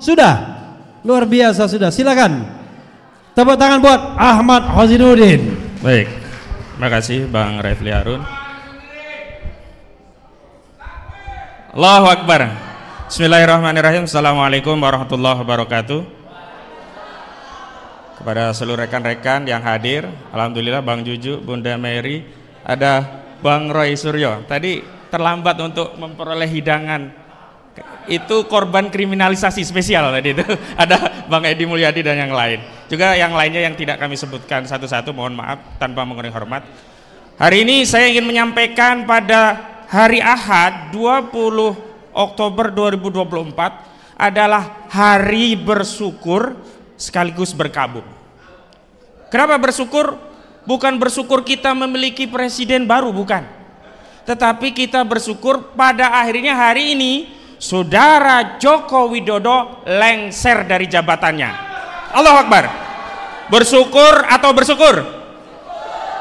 Sudah. Luar biasa sudah. Silakan. Tepuk tangan buat Ahmad Hozinuddin. Baik. Terima kasih Bang Refli Harun. Allahu Akbar. Bismillahirrahmanirrahim. Assalamualaikum warahmatullahi wabarakatuh kepada seluruh rekan-rekan yang hadir. Alhamdulillah Bang Juju, Bunda Mary, ada Bang Roy Suryo. Tadi terlambat untuk memperoleh hidangan itu korban kriminalisasi spesial tadi itu ada Bang Edi Mulyadi dan yang lain juga yang lainnya yang tidak kami sebutkan satu-satu mohon maaf tanpa mengurangi hormat hari ini saya ingin menyampaikan pada hari Ahad 20 Oktober 2024 adalah hari bersyukur sekaligus berkabung kenapa bersyukur? bukan bersyukur kita memiliki presiden baru bukan tetapi kita bersyukur pada akhirnya hari ini saudara Joko Widodo lengser dari jabatannya. Allah Akbar. Bersyukur atau bersyukur?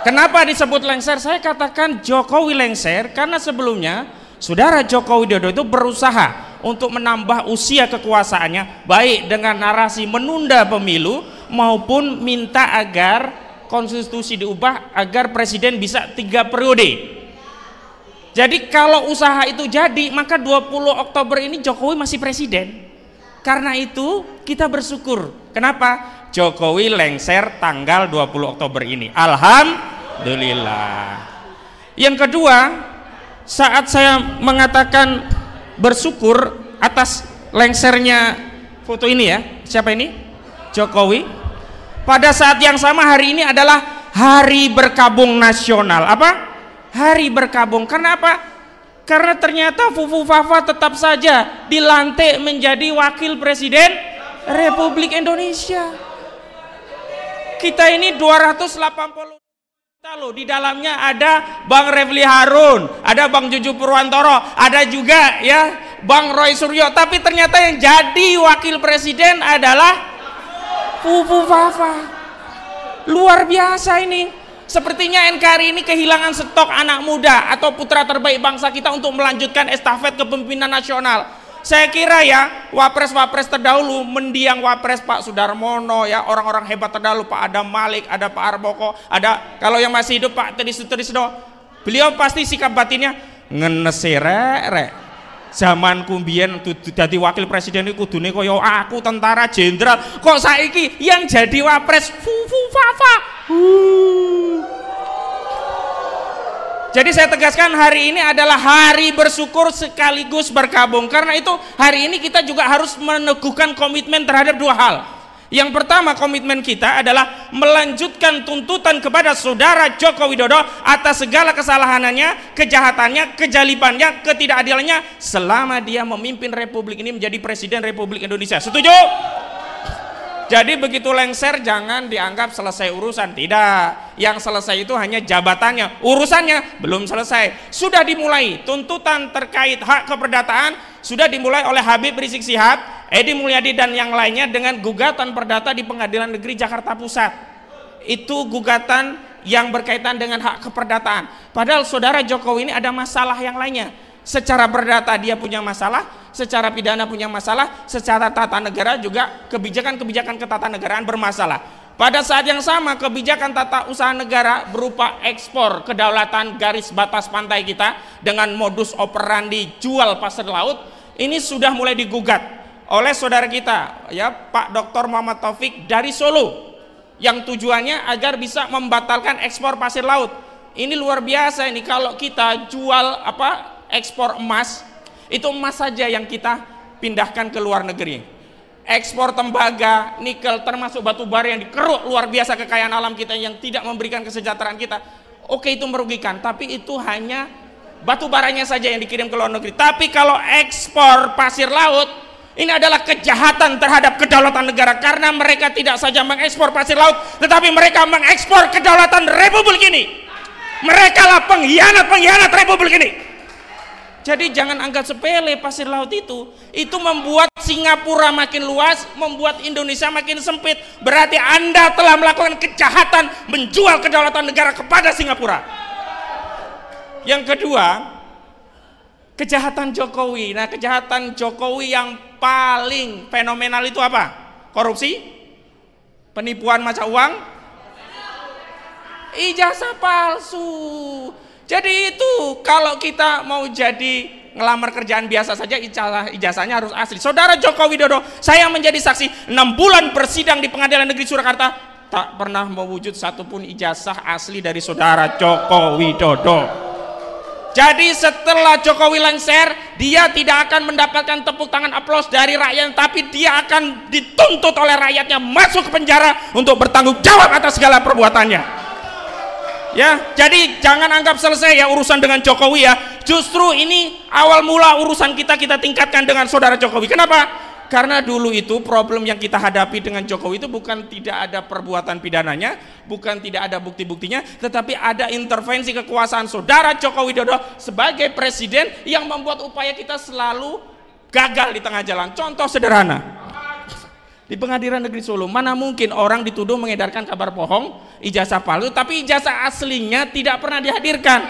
Kenapa disebut lengser? Saya katakan Jokowi lengser karena sebelumnya saudara Joko Widodo itu berusaha untuk menambah usia kekuasaannya baik dengan narasi menunda pemilu maupun minta agar konstitusi diubah agar presiden bisa tiga periode jadi kalau usaha itu jadi, maka 20 Oktober ini Jokowi masih presiden. Karena itu kita bersyukur. Kenapa? Jokowi lengser tanggal 20 Oktober ini. Alhamdulillah. Yang kedua, saat saya mengatakan bersyukur atas lengsernya foto ini ya. Siapa ini? Jokowi. Pada saat yang sama hari ini adalah hari berkabung nasional. Apa? hari berkabung. Kenapa? Karena ternyata Fufu Fafa tetap saja dilantik menjadi wakil presiden Republik Indonesia. Kita ini 280 kita loh di dalamnya ada Bang Refli Harun, ada Bang Juju Purwantoro, ada juga ya Bang Roy Suryo. Tapi ternyata yang jadi wakil presiden adalah Fufu Fafa. Luar biasa ini. Sepertinya NKRI ini kehilangan stok anak muda atau putra terbaik bangsa kita untuk melanjutkan estafet kepemimpinan nasional. Saya kira ya, wapres-wapres terdahulu, mendiang wapres Pak Sudarmono ya, orang-orang hebat terdahulu Pak Adam Malik, ada Pak Arboko, ada kalau yang masih hidup Pak Tedi Sutrisno, Beliau pasti sikap batinnya ngenesere rek zaman kumbien jadi wakil presiden itu dunia koyo aku tentara jenderal kok saiki yang jadi wapres fufu fu fa jadi saya tegaskan hari ini adalah hari bersyukur sekaligus berkabung. Karena itu hari ini kita juga harus meneguhkan komitmen terhadap dua hal. Yang pertama komitmen kita adalah melanjutkan tuntutan kepada saudara Joko Widodo atas segala kesalahannya, kejahatannya, kejalibannya, ketidakadilannya selama dia memimpin republik ini menjadi presiden Republik Indonesia. Setuju? Jadi begitu lengser jangan dianggap selesai urusan. Tidak. Yang selesai itu hanya jabatannya. Urusannya belum selesai. Sudah dimulai. Tuntutan terkait hak keperdataan sudah dimulai oleh Habib Rizik Sihab, Edi Mulyadi dan yang lainnya dengan gugatan perdata di Pengadilan Negeri Jakarta Pusat. Itu gugatan yang berkaitan dengan hak keperdataan. Padahal saudara Jokowi ini ada masalah yang lainnya. Secara perdata dia punya masalah, secara pidana punya masalah, secara tata negara juga kebijakan-kebijakan ketatanegaraan bermasalah. Pada saat yang sama kebijakan tata usaha negara berupa ekspor kedaulatan garis batas pantai kita dengan modus operandi jual pasir laut ini sudah mulai digugat oleh saudara kita ya Pak Dr. Muhammad Taufik dari Solo yang tujuannya agar bisa membatalkan ekspor pasir laut. Ini luar biasa ini kalau kita jual apa ekspor emas itu emas saja yang kita pindahkan ke luar negeri. Ekspor tembaga, nikel, termasuk batu bara yang dikeruk luar biasa kekayaan alam kita yang tidak memberikan kesejahteraan kita. Oke itu merugikan, tapi itu hanya batu baranya saja yang dikirim ke luar negeri. Tapi kalau ekspor pasir laut, ini adalah kejahatan terhadap kedaulatan negara karena mereka tidak saja mengekspor pasir laut, tetapi mereka mengekspor kedaulatan republik ini. Mereka lah pengkhianat-pengkhianat republik ini. Jadi jangan anggap sepele pasir laut itu. Itu membuat Singapura makin luas, membuat Indonesia makin sempit. Berarti Anda telah melakukan kejahatan menjual kedaulatan negara kepada Singapura. Yang kedua, kejahatan Jokowi. Nah, kejahatan Jokowi yang paling fenomenal itu apa? Korupsi? Penipuan macam uang? Ijazah palsu jadi itu kalau kita mau jadi ngelamar kerjaan biasa saja ijazahnya harus asli. Saudara Joko Widodo, saya menjadi saksi 6 bulan bersidang di Pengadilan Negeri Surakarta tak pernah mewujud satupun ijazah asli dari saudara Joko Widodo. Jadi setelah Jokowi lengser, dia tidak akan mendapatkan tepuk tangan aplaus dari rakyat, tapi dia akan dituntut oleh rakyatnya masuk ke penjara untuk bertanggung jawab atas segala perbuatannya. Ya, jadi jangan anggap selesai ya urusan dengan Jokowi ya. Justru ini awal mula urusan kita kita tingkatkan dengan saudara Jokowi. Kenapa? Karena dulu itu problem yang kita hadapi dengan Jokowi itu bukan tidak ada perbuatan pidananya, bukan tidak ada bukti-buktinya, tetapi ada intervensi kekuasaan saudara Jokowi Dodo sebagai presiden yang membuat upaya kita selalu gagal di tengah jalan. Contoh sederhana, di pengadilan negeri Solo, mana mungkin orang dituduh mengedarkan kabar bohong, ijazah palsu, tapi ijazah aslinya tidak pernah dihadirkan.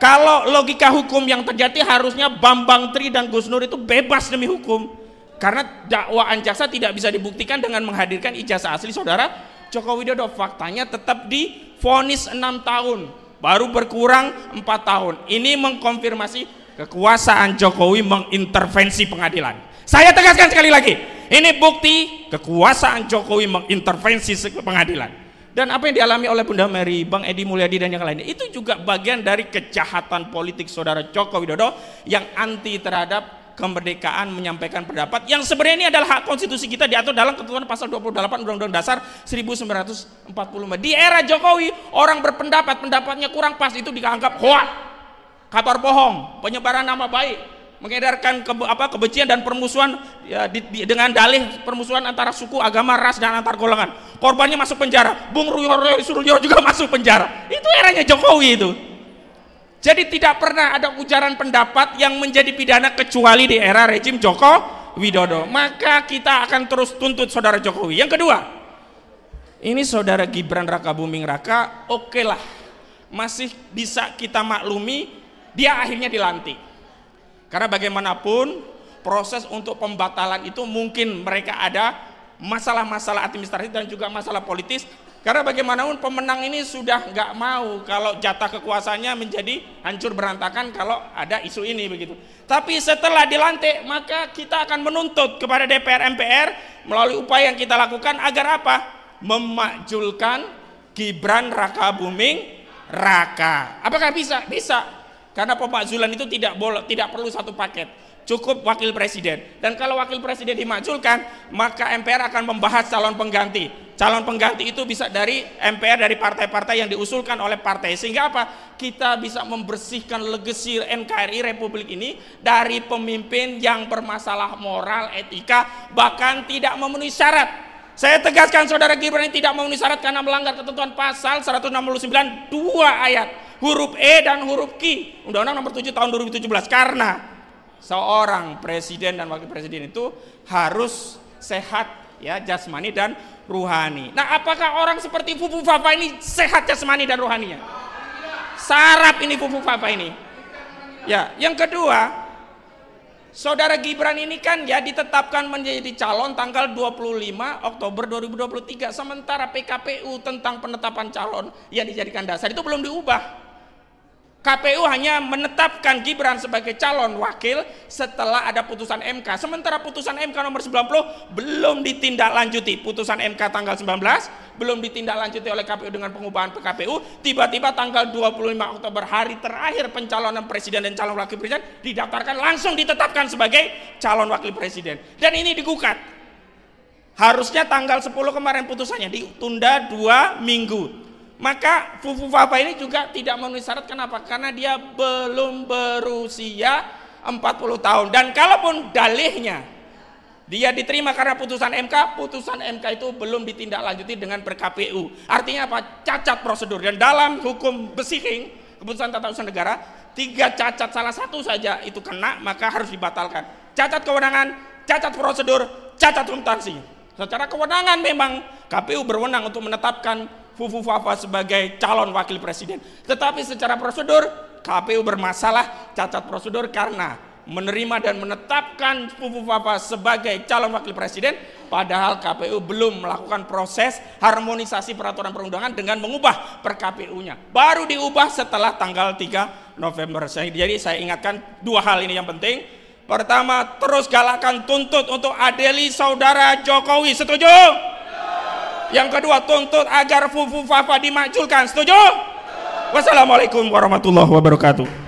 Kalau logika hukum yang terjadi harusnya Bambang Tri dan Gus Nur itu bebas demi hukum. Karena dakwaan jaksa tidak bisa dibuktikan dengan menghadirkan ijazah asli saudara Joko Widodo. Faktanya tetap di difonis 6 tahun, baru berkurang 4 tahun. Ini mengkonfirmasi kekuasaan Jokowi mengintervensi pengadilan. Saya tegaskan sekali lagi, ini bukti kekuasaan Jokowi mengintervensi pengadilan. Dan apa yang dialami oleh Bunda Mary, Bang Edi Mulyadi dan yang lainnya itu juga bagian dari kejahatan politik saudara Joko Widodo yang anti terhadap kemerdekaan menyampaikan pendapat yang sebenarnya ini adalah hak konstitusi kita diatur dalam ketentuan pasal 28 Undang-Undang Dasar 1945. Di era Jokowi, orang berpendapat pendapatnya kurang pas itu dianggap hoak, kabar bohong, penyebaran nama baik, mengedarkan ke, apa kebencian dan permusuhan ya, di, di, dengan dalih permusuhan antara suku, agama, ras dan antar golongan. Korbannya masuk penjara. Bung Ruyono Suryo juga masuk penjara. Itu eranya Jokowi itu. Jadi tidak pernah ada ujaran pendapat yang menjadi pidana kecuali di era rejim Joko Widodo. Maka kita akan terus tuntut saudara Jokowi. Yang kedua, ini saudara Gibran Raka Buming Raka, oke okay lah, masih bisa kita maklumi, dia akhirnya dilantik karena bagaimanapun proses untuk pembatalan itu mungkin mereka ada masalah-masalah administrasi dan juga masalah politis. Karena bagaimanapun pemenang ini sudah nggak mau kalau jatah kekuasaannya menjadi hancur berantakan kalau ada isu ini begitu. Tapi setelah dilantik maka kita akan menuntut kepada DPR MPR melalui upaya yang kita lakukan agar apa? Memakjulkan Gibran Raka Buming Raka. Apakah bisa? Bisa. Karena pemakzulan itu tidak boleh, tidak perlu satu paket. Cukup wakil presiden. Dan kalau wakil presiden dimakzulkan, maka MPR akan membahas calon pengganti. Calon pengganti itu bisa dari MPR dari partai-partai yang diusulkan oleh partai. Sehingga apa? Kita bisa membersihkan legasi NKRI Republik ini dari pemimpin yang bermasalah moral, etika, bahkan tidak memenuhi syarat saya tegaskan saudara Gibran ini tidak memenuhi syarat karena melanggar ketentuan pasal 169 dua ayat huruf E dan huruf Q. Undang-Undang nomor 7 tahun 2017. Karena seorang presiden dan wakil presiden itu harus sehat ya jasmani dan ruhani. Nah, apakah orang seperti Fufu Fafa ini sehat jasmani dan ruhaninya? Sarap ini Fufu Fafa ini. Ya, yang kedua, Saudara Gibran ini kan ya ditetapkan menjadi calon tanggal 25 Oktober 2023 sementara PKPU tentang penetapan calon yang dijadikan dasar itu belum diubah. KPU hanya menetapkan Gibran sebagai calon wakil setelah ada putusan MK. Sementara putusan MK nomor 90 belum ditindaklanjuti. Putusan MK tanggal 19 belum ditindaklanjuti oleh KPU dengan pengubahan PKPU. Tiba-tiba tanggal 25 Oktober hari terakhir pencalonan presiden dan calon wakil presiden didaftarkan langsung ditetapkan sebagai calon wakil presiden. Dan ini digugat. Harusnya tanggal 10 kemarin putusannya ditunda dua minggu maka fufu fafa ini juga tidak memenuhi syarat kenapa? Karena dia belum berusia 40 tahun dan kalaupun dalihnya dia diterima karena putusan MK, putusan MK itu belum ditindaklanjuti dengan KPU. Artinya apa? Cacat prosedur. Dan dalam hukum besiking, keputusan tata usaha negara, tiga cacat salah satu saja itu kena, maka harus dibatalkan. Cacat kewenangan, cacat prosedur, cacat substansi. Secara kewenangan memang KPU berwenang untuk menetapkan Fufu Fafa sebagai calon wakil presiden. Tetapi secara prosedur KPU bermasalah cacat prosedur karena menerima dan menetapkan Fufu Fafa sebagai calon wakil presiden padahal KPU belum melakukan proses harmonisasi peraturan perundangan dengan mengubah per KPU-nya. Baru diubah setelah tanggal 3 November. Jadi saya ingatkan dua hal ini yang penting. Pertama, terus galakan tuntut untuk Adeli saudara Jokowi. Setuju? Yang kedua tuntut agar Fufu Fafa dimakjulkan. Setuju? Wassalamualaikum warahmatullahi wabarakatuh.